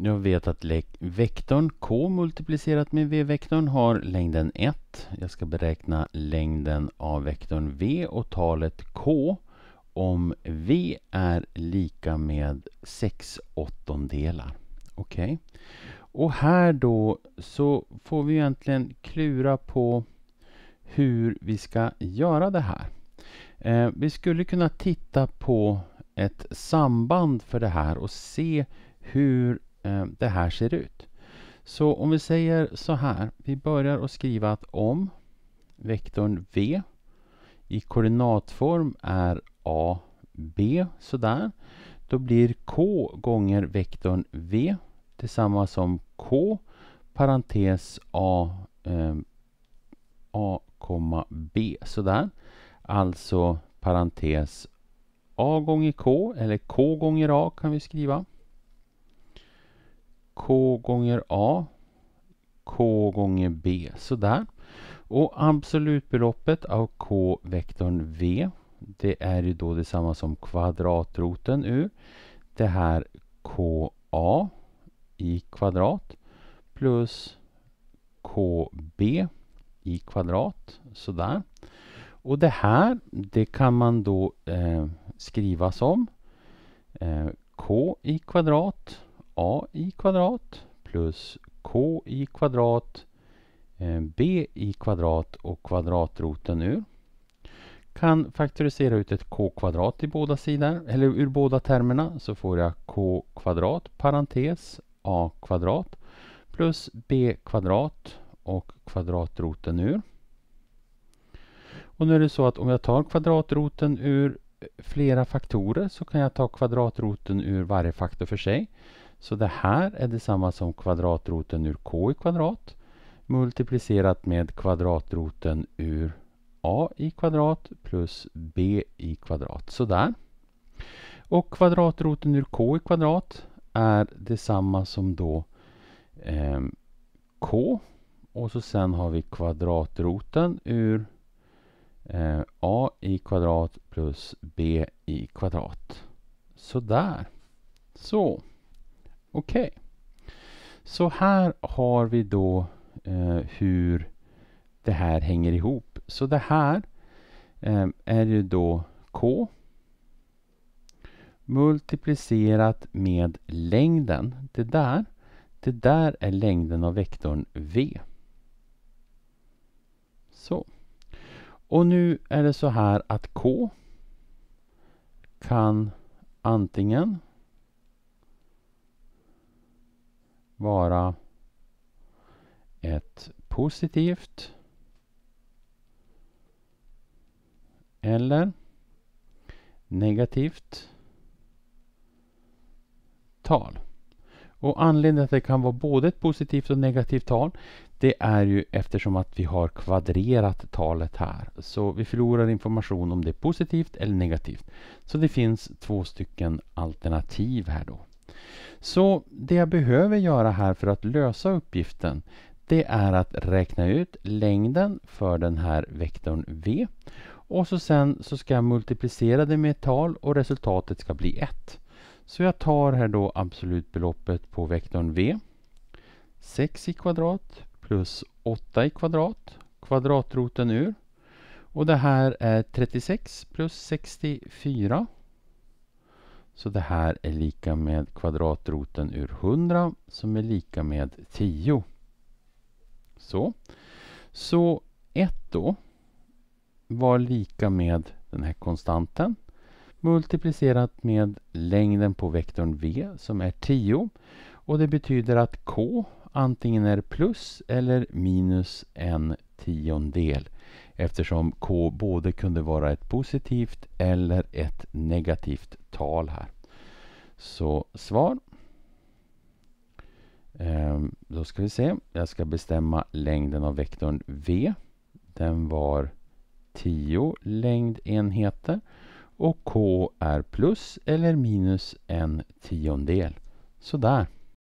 Jag vet att vektorn k multiplicerat med v-vektorn har längden 1. Jag ska beräkna längden av vektorn v och talet k om v är lika med 6 åttondelar. Okej. Okay. Och här då så får vi egentligen klura på hur vi ska göra det här. Eh, vi skulle kunna titta på ett samband för det här och se hur Eh, det här ser ut. Så om vi säger så här, vi börjar att skriva att om vektorn v i koordinatform är a, b, sådär, då blir k gånger vektorn v detsamma som k parentes a, eh, a, b, sådär. Alltså parentes a gånger k, eller k gånger a kan vi skriva. K gånger A, K gånger B, sådär. Och absolutbeloppet av K-vektorn V, det är ju då detsamma som kvadratroten ur det här KA i kvadrat plus KB i kvadrat, sådär. Och det här, det kan man då eh, skriva som eh, K i kvadrat a i kvadrat plus k i kvadrat eh, b i kvadrat och kvadratroten ur. Kan faktorisera ut ett k kvadrat i båda sidor, eller ur båda termerna så får jag k kvadrat parentes a kvadrat plus b kvadrat och kvadratroten ur. Och nu är det så att om jag tar kvadratroten ur eh, flera faktorer så kan jag ta kvadratroten ur varje faktor för sig. Så det här är detsamma som kvadratroten ur k i kvadrat multiplicerat med kvadratroten ur a i kvadrat plus b i kvadrat. Sådär. Och kvadratroten ur k i kvadrat är detsamma som då eh, k och så sen har vi kvadratroten ur eh, a i kvadrat plus b i kvadrat. Sådär. Så. Okej. Okay. Så här har vi då eh, hur det här hänger ihop. Så det här eh, är ju då k multiplicerat med längden. Det där, det där är längden av vektorn v. Så. Och nu är det så här att k kan antingen vara ett positivt eller negativt tal. Och anledningen att det kan vara både ett positivt och negativt tal det är ju eftersom att vi har kvadrerat talet här. Så vi förlorar information om det är positivt eller negativt. Så det finns två stycken alternativ här då. Så det jag behöver göra här för att lösa uppgiften det är att räkna ut längden för den här vektorn v och så sen så ska jag multiplicera det med ett tal och resultatet ska bli 1. Så jag tar här då absolutbeloppet på vektorn v. 6 i kvadrat plus 8 i kvadrat, kvadratroten ur. Och det här är 36 plus 64 så det här är lika med kvadratroten ur 100 som är lika med 10. Så. Så 1 då var lika med den här konstanten multiplicerat med längden på vektorn v som är 10. Och det betyder att k antingen är plus eller minus en tiondel eftersom k både kunde vara ett positivt eller ett negativt tal här. Så svar. Ehm, då ska vi se. Jag ska bestämma längden av vektorn v. Den var 10 längdenheter och k är plus eller minus en tiondel. Sådär.